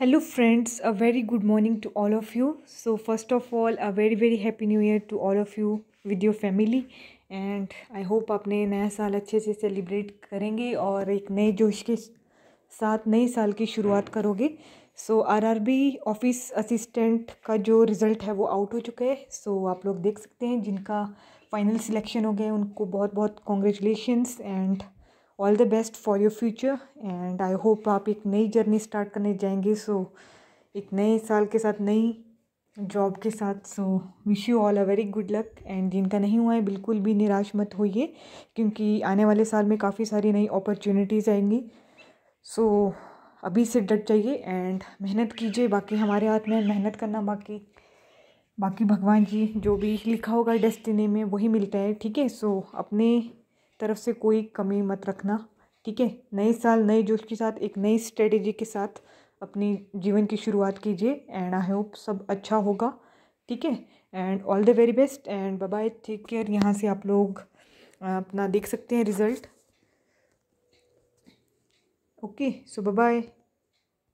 hello friends a very good morning to all of you so first of all a very very happy new year to all of you with your family and I hope आपने नया साल अच्छे से celebrate करेंगे और एक नए जोश के साथ नए साल की शुरुआत करोगे सो आरआरबी ऑफिस असिस्टेंट का जो रिज़ल्ट है वो आउट हो चुका है सो so, आप लोग देख सकते हैं जिनका फाइनल सिलेक्शन हो गया उनको बहुत बहुत congratulations and all the best for your future and I hope आप एक नई जर्नी स्टार्ट करने जाएंगे सो so, एक नए साल के साथ नई जॉब के साथ so wish you all a very good luck and जिनका नहीं हुआ है बिल्कुल भी निराश मत होइए क्योंकि आने वाले साल में काफ़ी सारी नई अपॉर्चुनिटीज़ आएंगी सो so, अभी से डट जाइए एंड मेहनत कीजिए बाकी हमारे हाथ में मेहनत करना बाकी बाकी भगवान जी जो भी लिखा होगा डेस्टिनी में वही मिलता है ठीक है सो अपने तरफ से कोई कमी मत रखना ठीक है नए साल नए जोश के साथ एक नई स्ट्रेटेजी के साथ अपनी जीवन की शुरुआत कीजिए एंड आई होप सब अच्छा होगा ठीक है and all the very best and bye take care यहाँ से आप लोग अपना देख सकते हैं रिज़ल्ट ओके सो बाय